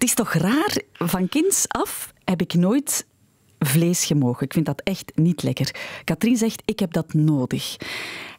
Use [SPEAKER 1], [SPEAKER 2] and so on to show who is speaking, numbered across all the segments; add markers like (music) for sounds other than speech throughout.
[SPEAKER 1] Het is toch raar, van kinds af heb ik nooit vlees gemogen. Ik vind dat echt niet lekker. Katrien zegt, ik heb dat nodig.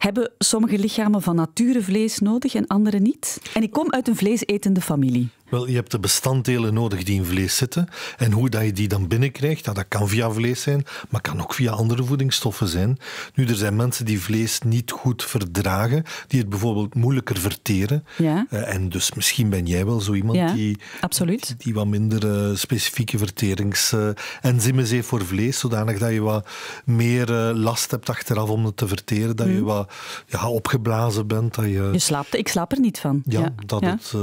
[SPEAKER 1] Hebben sommige lichamen van nature vlees nodig en andere niet? En ik kom uit een vleesetende familie. Wel, je hebt de bestanddelen nodig die in vlees zitten. En hoe dat je die dan binnenkrijgt, dat kan via vlees zijn, maar kan ook via andere voedingsstoffen zijn. Nu, er zijn mensen die vlees niet goed verdragen, die het bijvoorbeeld moeilijker verteren. Ja. Eh, en dus misschien ben jij wel zo iemand die, absoluut. die, wat minder eh, specifieke verteringsenzymen eh, heeft voor vlees, zodanig dat je wat meer last hebt achteraf om het te verteren, dat je mhm. wat ja, opgeblazen bent. Dat je, je slaapt. Ik slaap er niet van. Ja, dat het eh,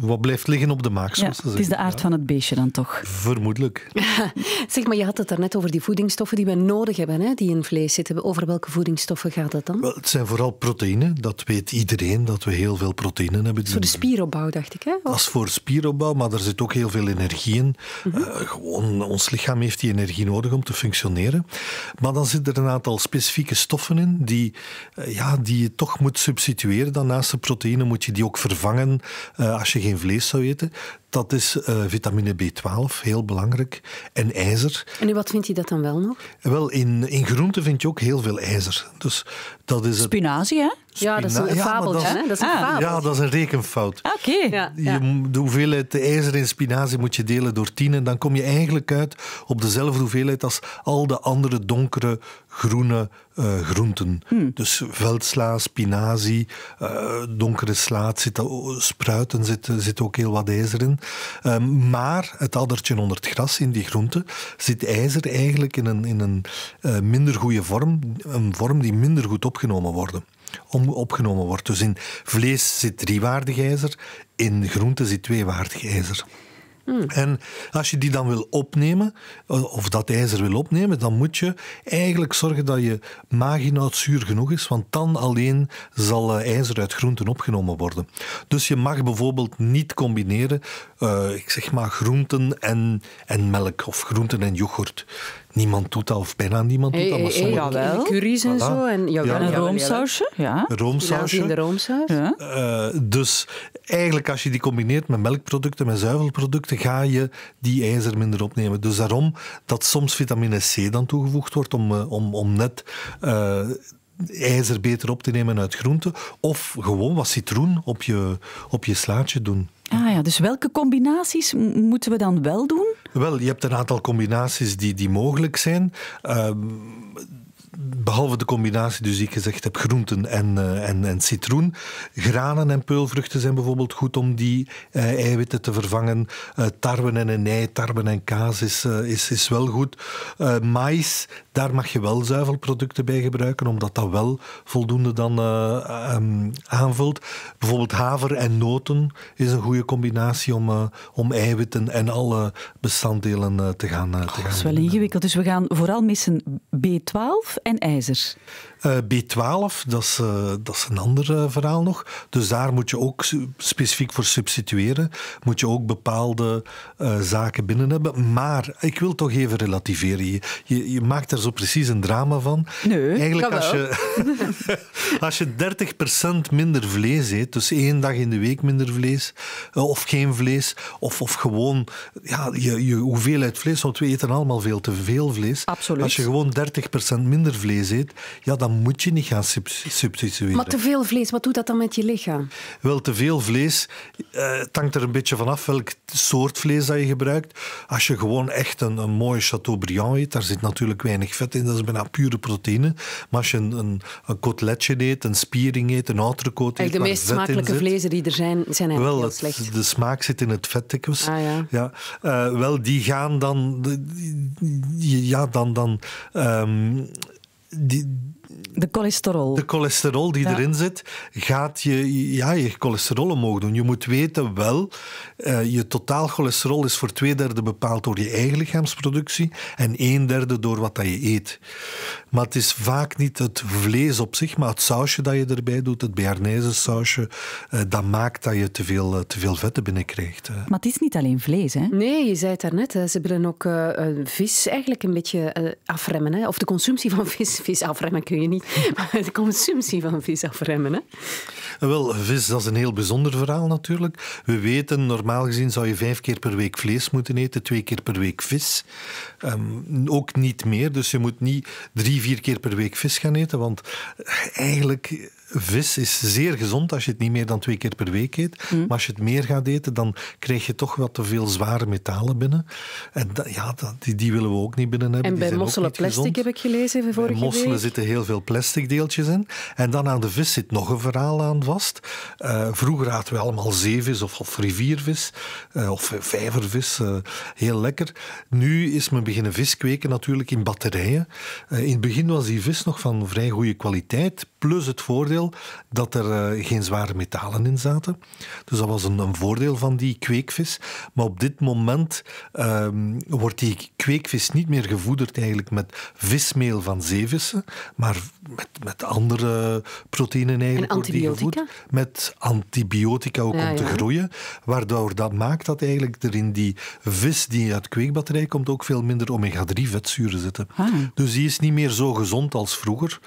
[SPEAKER 1] wat blijft liggen op de maag. Het is de aard van het beestje dan toch? Vermoedelijk. (laughs) zeg maar, je had het daarnet over die voedingsstoffen die we nodig hebben, hè, die in vlees zitten. Over welke voedingsstoffen gaat dat dan? Wel, het zijn vooral proteïne. Dat weet iedereen, dat we heel veel proteïnen hebben. Voor de spieropbouw, dacht ik. Hè? voor spieropbouw, maar er zit ook heel veel energie in. Mhm. Eh, gewoon, ons lichaam heeft die energie nodig om te functioneren. Maar dan zitten er een aantal specifieke stoffen in die eh, ja, die je toch moet substitueren. Dan naast de proteïne moet je die ook vervangen eh, als je geen vlees zou eten dat is eh, vitamine B12, heel belangrijk, en ijzer. En wat vindt je dat dan wel nog? Wel, in, in groenten vind je ook heel veel ijzer. Dus dat is Spinazie, hè? ja, dat is een ja, fabeltje. Dat, hè? dat is een ah. Ja, dat is een rekenfout. Ah, oké. Okay. De hoeveelheid ijzer in spinazie moet je delen door tien. En dan kom je eigenlijk uit op dezelfde hoeveelheid als al de andere donkere groene eh, groenten. Hmm. Dus veldsla, spinazie, eh, donkere slaat, spruiten zitten zit ook heel wat ijzer in. Ehm, maar het addertje onder het gras in die groente zit ijzer eigenlijk in een, in een eh, minder goede vorm. Een vorm die minder goed opgenomen wordt om, opgenomen wordt. Dus in vlees zit driewaardig ijzer, in groente zit tweewaardig ijzer. Hmm. En als je die dan wil opnemen, eh, of dat ijzer wil opnemen, dan moet je eigenlijk zorgen dat je maaginhoud zuur genoeg is, want dan alleen zal eh, ijzer uit groenten opgenomen worden. Dus je mag bijvoorbeeld niet combineren, eh, ik zeg maar, groenten en, en melk of groenten en yoghurt. Niemand doet dat, of bijna niemand doet dat. Maar sommige... jawel. Curry's en zo. En, jouw ja. Een roomsausje. Ja. Roomsausje. In de roomsaus. Ja. Eh, dus eigenlijk als je die combineert met melkproducten, met zuivelproducten, ga je die ijzer minder opnemen. Dus daarom dat soms vitamine C dan toegevoegd wordt om, eh, om, om net... Eh, ijzer beter op te nemen uit groenten. Of gewoon wat citroen op je, op je slaatje doen. Ah ja, dus welke combinaties moeten we dan wel doen? Wel, je hebt een aantal combinaties die, die mogelijk zijn. Ehm, behalve de combinatie dus die ik gezegd heb, groenten en, eh, en, en citroen. Granen en peulvruchten zijn bijvoorbeeld goed om die eh, eiwitten te vervangen. Uh, eh, tarwen en een ei, tarwen en kaas is, is, is wel goed. mais, daar mag je wel zuivelproducten bij gebruiken, omdat dat wel voldoende dan ehm, aanvult. Bijvoorbeeld haver en noten is een goede combinatie om, om eiwitten en alle bestanddelen te gaan, te oh, gaan Dat is wel ingewikkeld. Dus we gaan vooral missen B12 en ijzer. Eh, B12, dat is, eh, dat is een ander eh, verhaal nog. Dus daar moet je ook specifiek voor substitueren. Moet je ook bepaalde zaken binnen hebben. Maar ik wil toch even relativeren. Je, je, maakt daar zo precies een drama van. Nee, Eigenlijk (laughs) als je, als je 30% minder vlees eet, dus één dag in de week minder vlees, of geen vlees, of, of gewoon ja, je, je hoeveelheid vlees, want we eten allemaal veel te veel vlees. Absoluut. Als je gewoon 30% minder vlees eet, ja, dan moet je niet gaan substitueren. Maar te veel vlees, wat doet dat dan met je lichaam? Wel, te veel vlees, uh, eh, hangt er een beetje vanaf welk soort vlees dat je gebruikt. Als je gewoon echt een, een mooi Chateaubriand eet, daar zit natuurlijk weinig vet in, dat is bijna pure proteïne. Maar als je een, een, een koteletje eet, een spiering eet, een outrecoat eet... De meest smakelijke vlezen die er zijn, zijn eigenlijk wel, slecht. Wel, de smaak zit in het vet Ah, ja. Eh, wel, die gaan dan... ja, dan... dan ehm, de cholesterol. De cholesterol die erin zit, gaat je, ja, je cholesterol omhoog doen. Je moet weten wel, eh, je totaal cholesterol is voor twee derde bepaald door je eigen lichaamsproductie en een derde door wat dat je eet. Maar het is vaak niet het vlees op zich, maar het sausje dat je erbij doet, het Bernese sausje, eh, dat maakt dat je te veel, eh, te veel vetten binnenkrijgt. Maar het is niet alleen vlees, hè? Nee, je zei het daarnet, ze willen ook eh, vis eigenlijk een beetje afremmen. Hè. Of de consumptie van vis. Vis afremmen kun je niet, (laughs) maar de consumptie van vis afremmen. Hè. Eh, wel, vis, dat is een heel bijzonder verhaal natuurlijk. We weten, normaal gezien zou je vijf keer per week vlees moeten eten, twee keer per week vis. Ehm, ook niet meer, dus je moet niet drie, vier keer per week vis gaan eten, want eigenlijk vis is zeer gezond als je het niet meer dan twee keer per week eet. Hm. Maar als je het meer gaat eten, dan krijg je toch wat te veel zware metalen binnen. En ja, dat, die, die, willen we ook niet binnen hebben. En bij mosselen plastic heb ik gelezen vorige bij mosselen zitten heel veel plastic deeltjes in. En dan aan de vis zit nog een verhaal aan vast. Eh, vroeger aten we allemaal zeevis of, of riviervis eh, of vijvervis. Eh, heel lekker. Nu is men beginnen vis kweken natuurlijk in batterijen. in het begin was die vis nog van vrij goede kwaliteit. Plus het voordeel dat er eh, geen zware metalen in zaten. Dus dat was een, een voordeel van die kweekvis. Maar op dit moment ehm, wordt die kweekvis niet meer gevoederd eigenlijk met vismeel van zeevissen, maar met, met andere proteïnen eigenlijk. En antibiotica? Met antibiotica ook om te groeien. Waardoor dat maakt dat eigenlijk er in die vis die uit kweekbatterij komt ook veel minder omega-3 vetzuren zitten. Ah. Dus die is niet meer zo gezond als vroeger.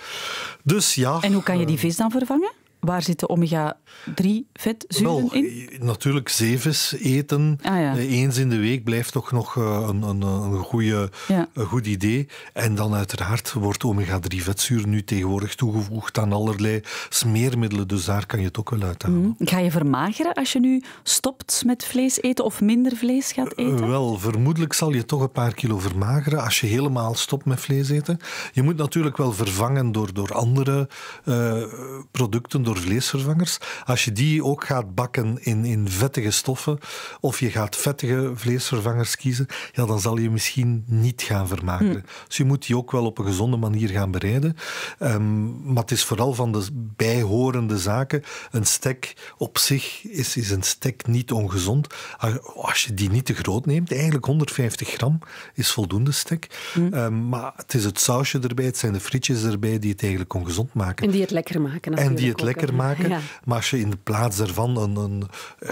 [SPEAKER 1] Dus ja. En hoe kan je die vis dan han for å fange? Waar zitten omega-3 vetzuren Wel, in? Eh, natuurlijk zeven eten. Ah, eh, eens in de week blijft toch nog eh, een, een, een, goede, een goed idee. En dan uiteraard wordt omega-3 vetzuur nu tegenwoordig toegevoegd aan allerlei smeermiddelen. Dus daar kan je het ook wel uit halen. Mhm. Ga je vermageren als je nu stopt met vlees eten of minder vlees gaat eten? Wel, vermoedelijk zal je toch een paar kilo vermageren als je helemaal stopt met vlees eten. Je moet natuurlijk wel vervangen door, door andere producten, door vleesvervangers. Als je die ook gaat bakken in, in vettige stoffen of je gaat vettige vleesvervangers kiezen, ja, dan zal je misschien niet gaan vermaken. Hm. Dus je moet die ook wel op een gezonde manier gaan bereiden. Ehm, maar het is vooral van de bijhorende zaken. Een stek op zich is, is een stek niet ongezond. Als je die niet te groot neemt, eigenlijk 150 gram is voldoende stek. Mm. maar het is het sausje erbij, het zijn de frietjes erbij die het eigenlijk ongezond maken. En die het lekker maken. En die het lekker maken. Maar als je in de plaats daarvan een, een,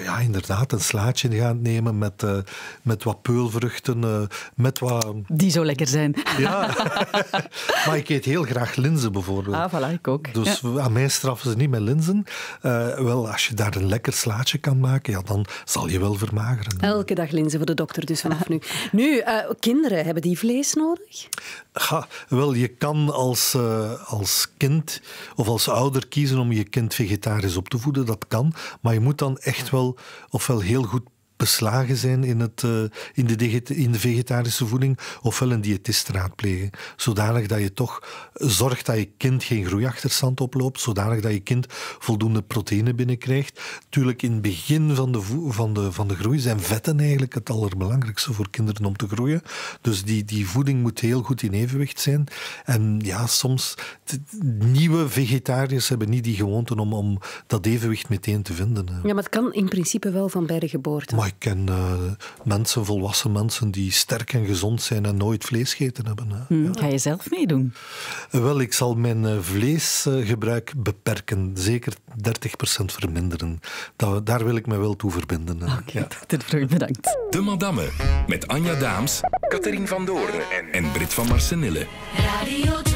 [SPEAKER 1] ja, inderdaad een slaatje gaat nemen met, eh, met wat peulvruchten, eh, met wat... Die zou lekker zijn. Ja. (laughs) maar ik eet heel graag linzen bijvoorbeeld. Ah, voilà, ik ook. Dus ja. aan mij straffen ze niet met linzen. Eh, wel, als je daar een lekker slaatje kan maken, ja, dan zal je wel vermageren. Elke dag linzen voor de dokter dus vanaf ah. nu. Nu, kinderen, hebben die vlees nodig? wel, je kan als, als kind of als ouder kiezen om je kind vegetarisch op te voeden, dat kan. Maar je moet dan echt wel ofwel heel goed beslagen zijn in, het, eh, in, de in de vegetarische voeding, ofwel een diëtist raadplegen. Zodanig dat je toch zorgt dat je kind geen groeiachterstand oploopt, zodanig dat je kind voldoende proteïne binnenkrijgt. Tuurlijk, in het begin van de, van de, van de groei zijn vetten eigenlijk het allerbelangrijkste voor kinderen om te groeien. Dus die, die voeding moet heel goed in evenwicht zijn. En ja, soms, nieuwe vegetariërs hebben niet die gewoonte om, om dat evenwicht meteen te vinden. Ja, maar het kan in principe wel van bij de geboorte. Oh, ik ken eh, mensen, volwassen mensen, die sterk en gezond zijn en nooit vlees gegeten hebben. Hè. Hmm. Ga je zelf meedoen? Wel, ik zal mijn eh, vleesgebruik beperken. Zeker 30% verminderen. daar wil ik me wel toe verbinden. Oké, okay, dit vroeg bedankt. De Madame met Anja Daams, Katrien van Doorn en, Britt van Marsenille. Radio